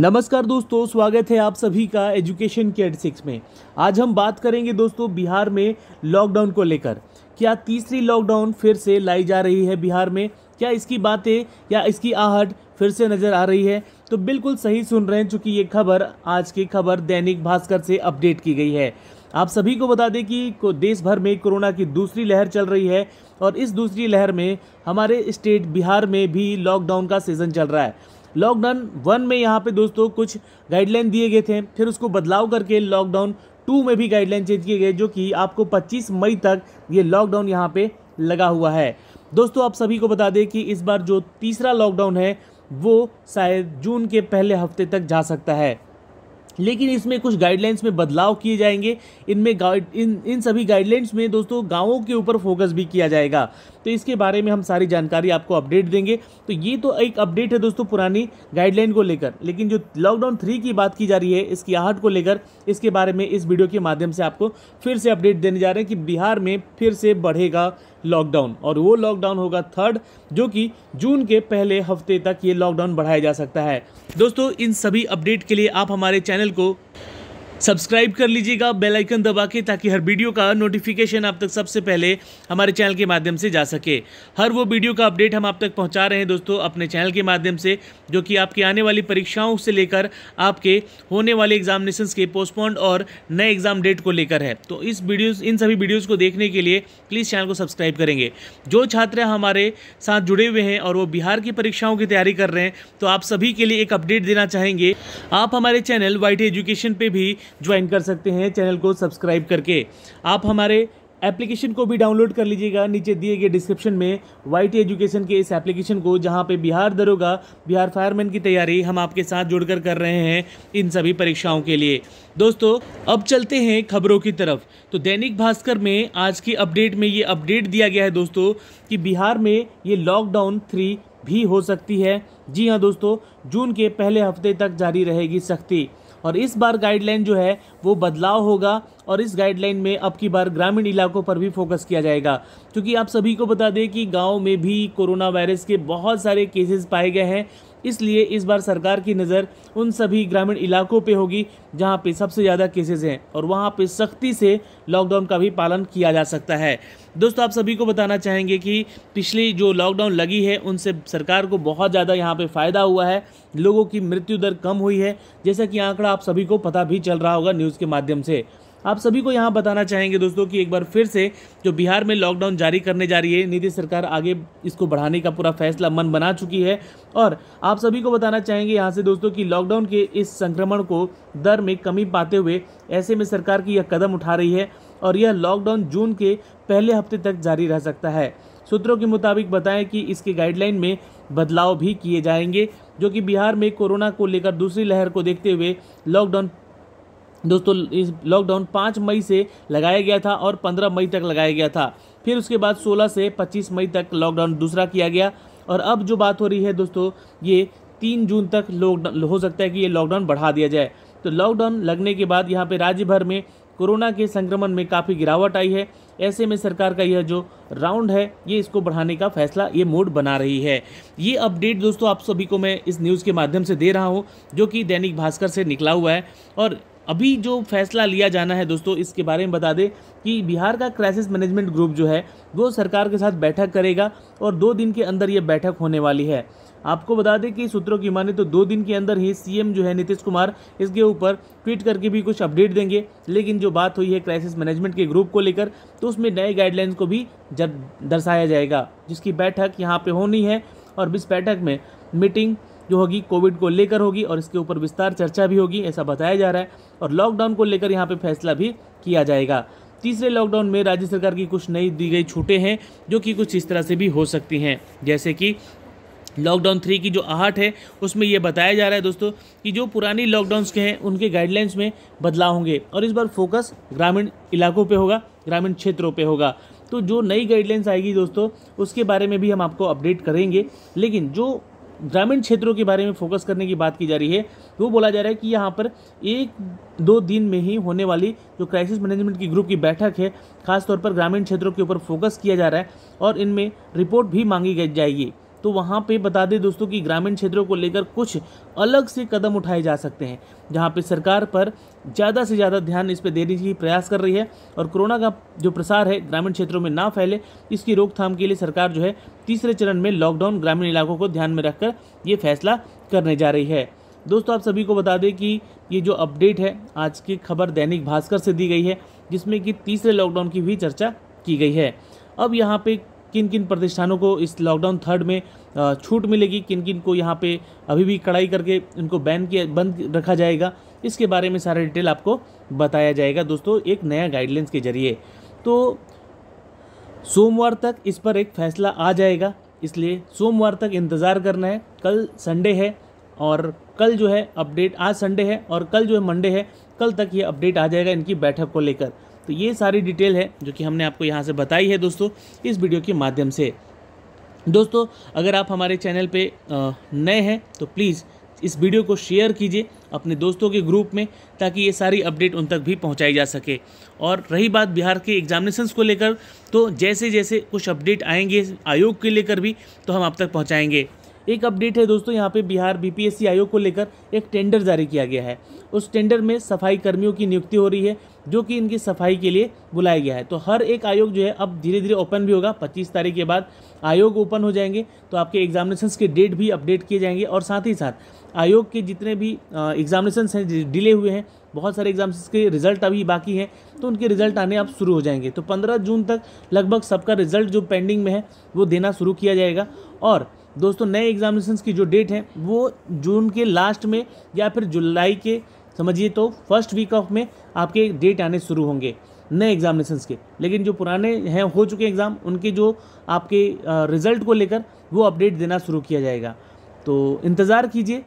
नमस्कार दोस्तों स्वागत है आप सभी का एजुकेशन केयर सिक्स में आज हम बात करेंगे दोस्तों बिहार में लॉकडाउन को लेकर क्या तीसरी लॉकडाउन फिर से लाई जा रही है बिहार में क्या इसकी बातें या इसकी आहट फिर से नज़र आ रही है तो बिल्कुल सही सुन रहे हैं चूँकि ये खबर आज की खबर दैनिक भास्कर से अपडेट की गई है आप सभी को बता दें कि देश भर में कोरोना की दूसरी लहर चल रही है और इस दूसरी लहर में हमारे स्टेट बिहार में भी लॉकडाउन का सीज़न चल रहा है लॉकडाउन वन में यहाँ पे दोस्तों कुछ गाइडलाइन दिए गए थे फिर उसको बदलाव करके लॉकडाउन टू में भी गाइडलाइन चेंज किए गए जो कि आपको 25 मई तक ये लॉकडाउन यहाँ पे लगा हुआ है दोस्तों आप सभी को बता दें कि इस बार जो तीसरा लॉकडाउन है वो शायद जून के पहले हफ्ते तक जा सकता है लेकिन इसमें कुछ गाइडलाइंस में बदलाव किए जाएंगे इनमें गाइड इन इन सभी गाइडलाइंस में दोस्तों गांवों के ऊपर फोकस भी किया जाएगा तो इसके बारे में हम सारी जानकारी आपको अपडेट देंगे तो ये तो एक अपडेट है दोस्तों पुरानी गाइडलाइन को लेकर लेकिन जो लॉकडाउन थ्री की बात की जा रही है इसकी आहट को लेकर इसके बारे में इस वीडियो के माध्यम से आपको फिर से अपडेट देने जा रहे हैं कि बिहार में फिर से बढ़ेगा लॉकडाउन और वो लॉकडाउन होगा थर्ड जो कि जून के पहले हफ्ते तक ये लॉकडाउन बढ़ाया जा सकता है दोस्तों इन सभी अपडेट के लिए आप हमारे चैनल को सब्सक्राइब कर लीजिएगा बेल आइकन दबा के ताकि हर वीडियो का नोटिफिकेशन आप तक सबसे पहले हमारे चैनल के माध्यम से जा सके हर वो वीडियो का अपडेट हम आप तक पहुँचा रहे हैं दोस्तों अपने चैनल के माध्यम से जो कि आपकी आने वाली परीक्षाओं से लेकर आपके होने वाले एग्जामिनेशन के पोस्टपोन्ड और नए एग्जाम डेट को लेकर है तो इस वीडियो इन सभी वीडियोज़ को देखने के लिए प्लीज़ चैनल को सब्सक्राइब करेंगे जो छात्र हमारे साथ जुड़े हुए हैं और वो बिहार की परीक्षाओं की तैयारी कर रहे हैं तो आप सभी के लिए एक अपडेट देना चाहेंगे आप हमारे चैनल वाइट एजुकेशन पर भी ज्वाइन कर सकते हैं चैनल को सब्सक्राइब करके आप हमारे एप्लीकेशन को भी डाउनलोड कर लीजिएगा नीचे दिए गए डिस्क्रिप्शन में वाई एजुकेशन के इस एप्लीकेशन को जहाँ पे बिहार दरोगा बिहार फायरमैन की तैयारी हम आपके साथ जुड़कर कर रहे हैं इन सभी परीक्षाओं के लिए दोस्तों अब चलते हैं खबरों की तरफ तो दैनिक भास्कर में आज की अपडेट में ये अपडेट दिया गया है दोस्तों कि बिहार में ये लॉकडाउन थ्री भी हो सकती है जी हाँ दोस्तों जून के पहले हफ्ते तक जारी रहेगी सख्ती और इस बार गाइडलाइन जो है वो बदलाव होगा और इस गाइडलाइन में अब की बार ग्रामीण इलाकों पर भी फोकस किया जाएगा क्योंकि आप सभी को बता दें कि गाँव में भी कोरोना वायरस के बहुत सारे केसेस पाए गए हैं इसलिए इस बार सरकार की नज़र उन सभी ग्रामीण इलाकों पे होगी जहाँ पे सबसे ज़्यादा केसेस हैं और वहाँ पे सख्ती से लॉकडाउन का भी पालन किया जा सकता है दोस्तों आप सभी को बताना चाहेंगे कि पिछली जो लॉकडाउन लगी है उनसे सरकार को बहुत ज़्यादा यहाँ पे फ़ायदा हुआ है लोगों की मृत्यु दर कम हुई है जैसा कि आंकड़ा आप सभी को पता भी चल रहा होगा न्यूज़ के माध्यम से आप सभी को यहाँ बताना चाहेंगे दोस्तों कि एक बार फिर से जो बिहार में लॉकडाउन जारी करने जा रही है नीतीश सरकार आगे इसको बढ़ाने का पूरा फैसला मन बना चुकी है और आप सभी को बताना चाहेंगे यहाँ से दोस्तों कि लॉकडाउन के इस संक्रमण को दर में कमी पाते हुए ऐसे में सरकार की यह कदम उठा रही है और यह लॉकडाउन जून के पहले हफ्ते तक जारी रह सकता है सूत्रों के मुताबिक बताएं कि इसके गाइडलाइन में बदलाव भी किए जाएंगे जो कि बिहार में कोरोना को लेकर दूसरी लहर को देखते हुए लॉकडाउन दोस्तों इस लॉकडाउन पाँच मई से लगाया गया था और पंद्रह मई तक लगाया गया था फिर उसके बाद सोलह से पच्चीस मई तक लॉकडाउन दूसरा किया गया और अब जो बात हो रही है दोस्तों ये तीन जून तक लॉकडाउन हो सकता है कि ये लॉकडाउन बढ़ा दिया जाए तो लॉकडाउन लगने के बाद यहाँ पर राज्य भर में कोरोना के संक्रमण में काफ़ी गिरावट आई है ऐसे में सरकार का यह जो राउंड है ये इसको बढ़ाने का फैसला ये मोड बना रही है ये अपडेट दोस्तों आप सभी को मैं इस न्यूज़ के माध्यम से दे रहा हूँ जो कि दैनिक भास्कर से निकला हुआ है और अभी जो फैसला लिया जाना है दोस्तों इसके बारे में बता दें कि बिहार का क्राइसिस मैनेजमेंट ग्रुप जो है वो सरकार के साथ बैठक करेगा और दो दिन के अंदर ये बैठक होने वाली है आपको बता दें कि सूत्रों की माने तो दो दिन के अंदर ही सीएम जो है नीतीश कुमार इसके ऊपर ट्वीट करके भी कुछ अपडेट देंगे लेकिन जो बात हुई है क्राइसिस मैनेजमेंट के ग्रुप को लेकर तो उसमें नए गाइडलाइंस को भी जब दर्शाया जाएगा जिसकी बैठक यहाँ पर होनी है और इस बैठक में मीटिंग जो होगी कोविड को लेकर होगी और इसके ऊपर विस्तार चर्चा भी होगी ऐसा बताया जा रहा है और लॉकडाउन को लेकर यहाँ पर फैसला भी किया जाएगा तीसरे लॉकडाउन में राज्य सरकार की कुछ नई दी गई छूटें हैं जो कि कुछ इस तरह से भी हो सकती हैं जैसे कि लॉकडाउन थ्री की जो आहट है उसमें यह बताया जा रहा है दोस्तों कि जो पुरानी लॉकडाउंस के हैं उनके गाइडलाइंस में बदलाव होंगे और इस बार फोकस ग्रामीण इलाकों पे होगा ग्रामीण क्षेत्रों पे होगा तो जो नई गाइडलाइंस आएगी दोस्तों उसके बारे में भी हम आपको अपडेट करेंगे लेकिन जो ग्रामीण क्षेत्रों के बारे में फोकस करने की बात की जा रही है वो बोला जा रहा है कि यहाँ पर एक दो दिन में ही होने वाली जो क्राइसिस मैनेजमेंट की ग्रुप की बैठक है खासतौर पर ग्रामीण क्षेत्रों के ऊपर फोकस किया जा रहा है और इनमें रिपोर्ट भी मांगी जाएगी तो वहाँ पे बता दें दोस्तों कि ग्रामीण क्षेत्रों को लेकर कुछ अलग से कदम उठाए जा सकते हैं जहाँ पे सरकार पर ज़्यादा से ज़्यादा ध्यान इस पर देने की प्रयास कर रही है और कोरोना का जो प्रसार है ग्रामीण क्षेत्रों में ना फैले इसकी रोकथाम के लिए सरकार जो है तीसरे चरण में लॉकडाउन ग्रामीण इलाकों को ध्यान में रखकर ये फैसला करने जा रही है दोस्तों आप सभी को बता दें कि ये जो अपडेट है आज की खबर दैनिक भास्कर से दी गई है जिसमें कि तीसरे लॉकडाउन की भी चर्चा की गई है अब यहाँ पे किन किन प्रतिष्ठानों को इस लॉकडाउन थर्ड में छूट मिलेगी किन किन को यहाँ पे अभी भी कड़ाई करके उनको बैन किया बंद रखा जाएगा इसके बारे में सारा डिटेल आपको बताया जाएगा दोस्तों एक नया गाइडलाइंस के जरिए तो सोमवार तक इस पर एक फैसला आ जाएगा इसलिए सोमवार तक इंतज़ार करना है कल संडे है और कल जो है अपडेट आज संडे है और कल जो है मंडे है कल तक ये अपडेट आ जाएगा इनकी बैठक को लेकर तो ये सारी डिटेल है जो कि हमने आपको यहाँ से बताई है दोस्तों इस वीडियो के माध्यम से दोस्तों अगर आप हमारे चैनल पे नए हैं तो प्लीज़ इस वीडियो को शेयर कीजिए अपने दोस्तों के ग्रुप में ताकि ये सारी अपडेट उन तक भी पहुंचाई जा सके और रही बात बिहार के एग्जामिनेशंस को लेकर तो जैसे जैसे कुछ अपडेट आएंगे आयोग के लेकर भी तो हम आप तक पहुंचाएंगे एक अपडेट है दोस्तों यहाँ पे बिहार बीपीएससी आयोग को लेकर एक टेंडर जारी किया गया है उस टेंडर में सफाई कर्मियों की नियुक्ति हो रही है जो कि इनकी सफाई के लिए बुलाया गया है तो हर एक आयोग जो है अब धीरे धीरे ओपन भी होगा पच्चीस तारीख के बाद आयोग ओपन हो जाएंगे तो आपके एग्जामिनेशन के डेट भी अपडेट किए जाएंगे और साथ ही साथ आयोग के जितने भी एग्जामिनेशन हैं डिले हुए हैं बहुत सारे एग्जाम्स के रिजल्ट अभी बाकी हैं तो उनके रिजल्ट आने अब शुरू हो जाएंगे तो 15 जून तक लगभग सबका रिजल्ट जो पेंडिंग में है वो देना शुरू किया जाएगा और दोस्तों नए एग्जामिनेशन की जो डेट है वो जून के लास्ट में या फिर जुलाई के समझिए तो फर्स्ट वीक ऑफ में आपके डेट आने शुरू होंगे नए एग्जामिनेशन के लेकिन जो पुराने हैं हो चुके एग्ज़ाम उनके जो आपके रिज़ल्ट को लेकर वो अपडेट देना शुरू किया जाएगा तो इंतज़ार कीजिए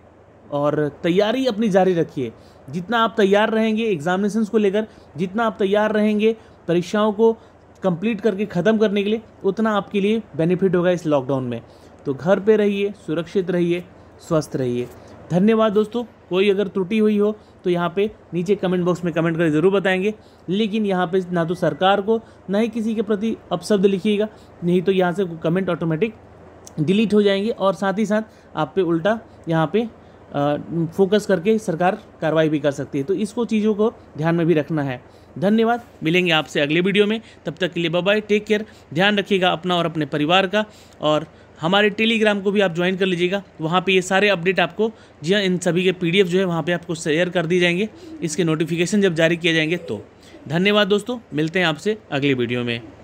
और तैयारी अपनी जारी रखिए जितना आप तैयार रहेंगे एग्जामिनेशन को लेकर जितना आप तैयार रहेंगे परीक्षाओं को कंप्लीट करके ख़त्म करने के लिए उतना आपके लिए बेनिफिट होगा इस लॉकडाउन में तो घर पे रहिए सुरक्षित रहिए स्वस्थ रहिए धन्यवाद दोस्तों कोई अगर त्रुटि हुई हो तो यहाँ पे नीचे कमेंट बॉक्स में कमेंट करके ज़रूर बताएंगे लेकिन यहाँ पे ना तो सरकार को ना ही किसी के प्रति अपशब्द लिखिएगा नहीं तो यहाँ से कमेंट ऑटोमेटिक डिलीट हो जाएंगे और साथ ही साथ आप पे उल्टा यहाँ पे फोकस करके सरकार कार्रवाई भी कर सकती है तो इसको चीज़ों को ध्यान में भी रखना है धन्यवाद मिलेंगे आपसे अगले वीडियो में तब तक के लिए बाय टेक केयर ध्यान रखिएगा अपना और अपने परिवार का और हमारे टेलीग्राम को भी आप ज्वाइन कर लीजिएगा वहाँ पे ये सारे अपडेट आपको जी हाँ इन सभी के पीडीएफ जो है वहाँ पे आपको शेयर कर दी जाएंगे इसके नोटिफिकेशन जब जारी किए जाएंगे तो धन्यवाद दोस्तों मिलते हैं आपसे अगले वीडियो में